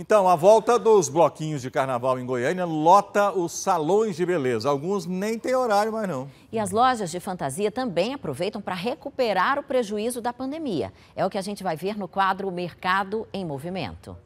Então, a volta dos bloquinhos de carnaval em Goiânia lota os salões de beleza. Alguns nem têm horário mais não. E as lojas de fantasia também aproveitam para recuperar o prejuízo da pandemia. É o que a gente vai ver no quadro Mercado em Movimento.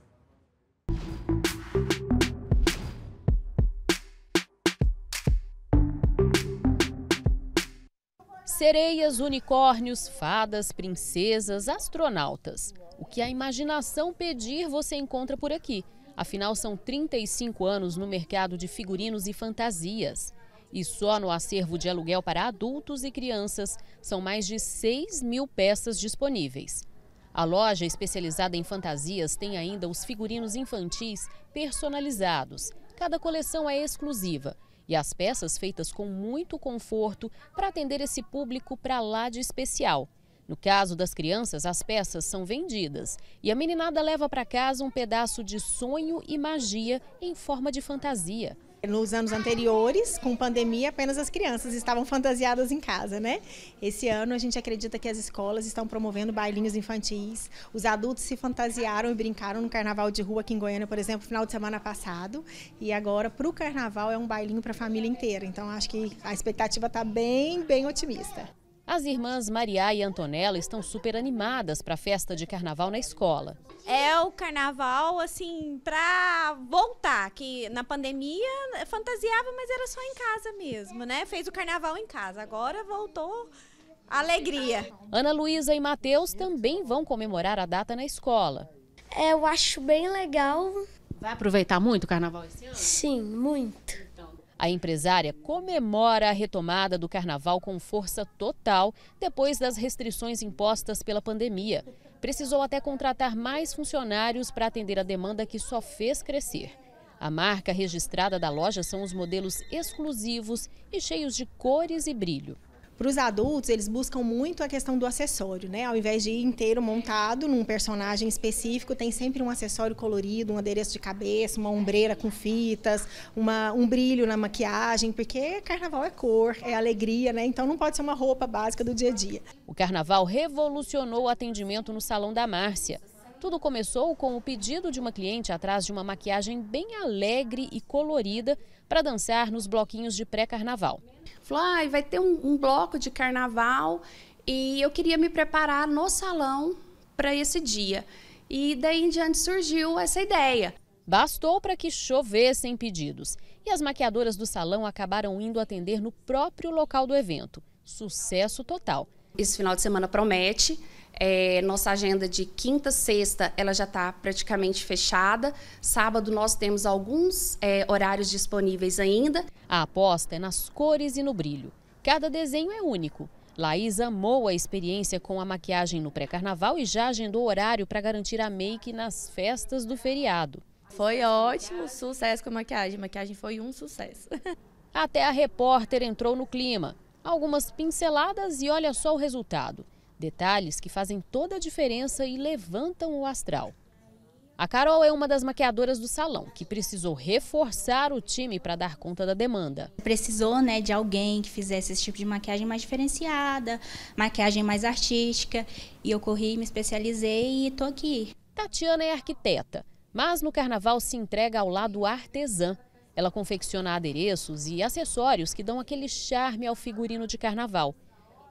Sereias, unicórnios, fadas, princesas, astronautas. O que a imaginação pedir você encontra por aqui. Afinal, são 35 anos no mercado de figurinos e fantasias. E só no acervo de aluguel para adultos e crianças são mais de 6 mil peças disponíveis. A loja especializada em fantasias tem ainda os figurinos infantis personalizados. Cada coleção é exclusiva e as peças feitas com muito conforto para atender esse público para lá de especial. No caso das crianças, as peças são vendidas e a meninada leva para casa um pedaço de sonho e magia em forma de fantasia. Nos anos anteriores, com pandemia, apenas as crianças estavam fantasiadas em casa, né? Esse ano a gente acredita que as escolas estão promovendo bailinhos infantis. Os adultos se fantasiaram e brincaram no carnaval de rua aqui em Goiânia, por exemplo, final de semana passado. E agora, para o carnaval, é um bailinho para a família inteira. Então, acho que a expectativa está bem, bem otimista. As irmãs Maria e Antonella estão super animadas para a festa de carnaval na escola. É o carnaval, assim, para voltar ah, que na pandemia eh, fantasiava, mas era só em casa mesmo, né? Fez o carnaval em casa. Agora voltou alegria. Ana Luísa e Matheus também vão comemorar a data na escola. É, eu acho bem legal. Vai aproveitar muito o carnaval esse ano? Sim, muito. A empresária comemora a retomada do carnaval com força total depois das restrições impostas pela pandemia. Precisou até contratar mais funcionários para atender a demanda que só fez crescer. A marca registrada da loja são os modelos exclusivos e cheios de cores e brilho. Para os adultos, eles buscam muito a questão do acessório, né? Ao invés de ir inteiro montado num personagem específico, tem sempre um acessório colorido, um adereço de cabeça, uma ombreira com fitas, uma, um brilho na maquiagem, porque carnaval é cor, é alegria, né? Então não pode ser uma roupa básica do dia a dia. O carnaval revolucionou o atendimento no Salão da Márcia. Tudo começou com o pedido de uma cliente atrás de uma maquiagem bem alegre e colorida para dançar nos bloquinhos de pré-carnaval. Falou, ah, vai ter um, um bloco de carnaval e eu queria me preparar no salão para esse dia. E daí em diante surgiu essa ideia. Bastou para que chovessem pedidos. E as maquiadoras do salão acabaram indo atender no próprio local do evento. Sucesso total. Esse final de semana promete. É, nossa agenda de quinta, sexta, ela já está praticamente fechada. Sábado nós temos alguns é, horários disponíveis ainda. A aposta é nas cores e no brilho. Cada desenho é único. Laís amou a experiência com a maquiagem no pré-carnaval e já agendou horário para garantir a make nas festas do feriado. Foi ótimo sucesso com a maquiagem. A maquiagem foi um sucesso. Até a repórter entrou no clima algumas pinceladas e olha só o resultado. Detalhes que fazem toda a diferença e levantam o astral. A Carol é uma das maquiadoras do salão, que precisou reforçar o time para dar conta da demanda. Precisou né, de alguém que fizesse esse tipo de maquiagem mais diferenciada, maquiagem mais artística. E eu corri, me especializei e estou aqui. Tatiana é arquiteta, mas no carnaval se entrega ao lado artesã. Ela confecciona adereços e acessórios que dão aquele charme ao figurino de carnaval.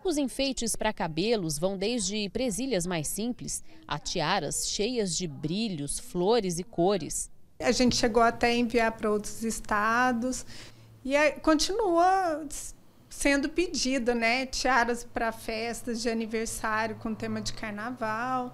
Os enfeites para cabelos vão desde presilhas mais simples a tiaras cheias de brilhos, flores e cores. A gente chegou até a enviar para outros estados e continua sendo pedido, né? Tiaras para festas de aniversário com tema de carnaval.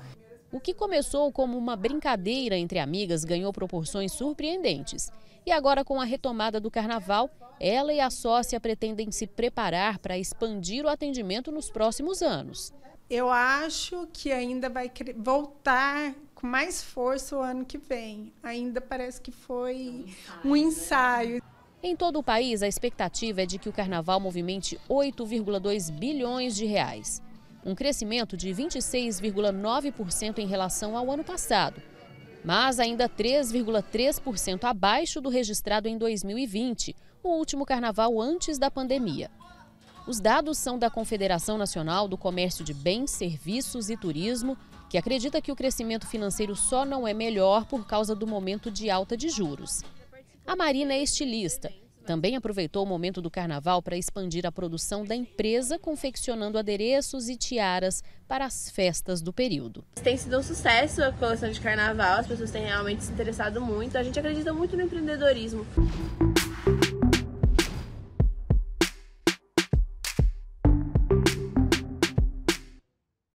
O que começou como uma brincadeira entre amigas ganhou proporções surpreendentes. E agora, com a retomada do carnaval, ela e a sócia pretendem se preparar para expandir o atendimento nos próximos anos. Eu acho que ainda vai voltar com mais força o ano que vem. Ainda parece que foi é um ensaio. Em todo o país, a expectativa é de que o carnaval movimente 8,2 bilhões de reais um crescimento de 26,9% em relação ao ano passado, mas ainda 3,3% abaixo do registrado em 2020, o último carnaval antes da pandemia. Os dados são da Confederação Nacional do Comércio de Bens, Serviços e Turismo, que acredita que o crescimento financeiro só não é melhor por causa do momento de alta de juros. A Marina é estilista também aproveitou o momento do carnaval para expandir a produção da empresa, confeccionando adereços e tiaras para as festas do período. Tem sido um sucesso a coleção de carnaval, as pessoas têm realmente se interessado muito. A gente acredita muito no empreendedorismo.